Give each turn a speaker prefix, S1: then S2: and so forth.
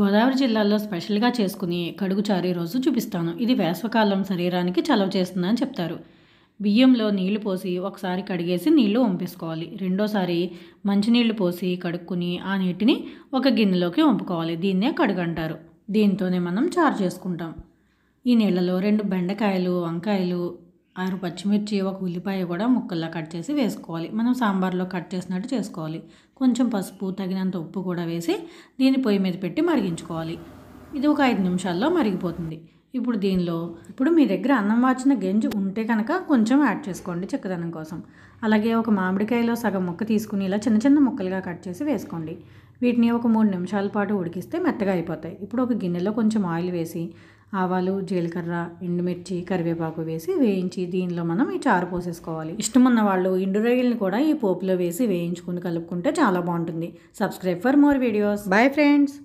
S1: గోదావరి జిల్లాలో స్పెషల్గా చేసుకుని కడుగుచారు రోజు చూపిస్తాను ఇది వేసవకాలం శరీరానికి చలవ చేస్తుందని చెప్తారు బియ్యంలో నీళ్లు పోసి ఒకసారి కడిగేసి నీళ్లు వంపేసుకోవాలి రెండోసారి మంచినీళ్లు పోసి కడుక్కుని ఆ నీటిని ఒక గిన్నెలోకి వంపుకోవాలి దీన్నే కడుగంటారు దీంతోనే మనం చారు చేసుకుంటాం ఈ నీళ్ళలో రెండు బెండకాయలు వంకాయలు ఆరు పచ్చిమిర్చి ఒక ఉల్లిపాయ కూడా ముక్కల్లా కట్ చేసి వేసుకోవాలి మనం సాంబార్లో కట్ చేసినట్టు చేసుకోవాలి కొంచెం పసుపు తగినంత ఉప్పు కూడా వేసి దీన్ని పొయ్యి మీద పెట్టి మరిగించుకోవాలి ఇది ఒక ఐదు నిమిషాల్లో మరిగిపోతుంది ఇప్పుడు దీనిలో ఇప్పుడు మీ దగ్గర అన్నం వాచిన గెంజి ఉంటే కనుక కొంచెం యాడ్ చేసుకోండి చెక్కదనం కోసం అలాగే ఒక మామిడికాయలో సగం ముక్క తీసుకుని ఇలా చిన్న చిన్న ముక్కలుగా కట్ చేసి వేసుకోండి వీటిని ఒక మూడు నిమిషాల పాటు ఉడికిస్తే మెత్తగా అయిపోతాయి ఇప్పుడు ఒక గిన్నెలో కొంచెం ఆయిల్ వేసి ఆవాలు జీలకర్ర ఎండుమిర్చి కరివేపాకు వేసి వేయించి దీనిలో మనం ఈ చారు పోసేసుకోవాలి ఇష్టం ఉన్న వాళ్ళు ఇండు రొయ్యల్ని కూడా ఈ పోపులో వేసి వేయించుకుని కలుపుకుంటే చాలా బాగుంటుంది subscribe for more videos bye friends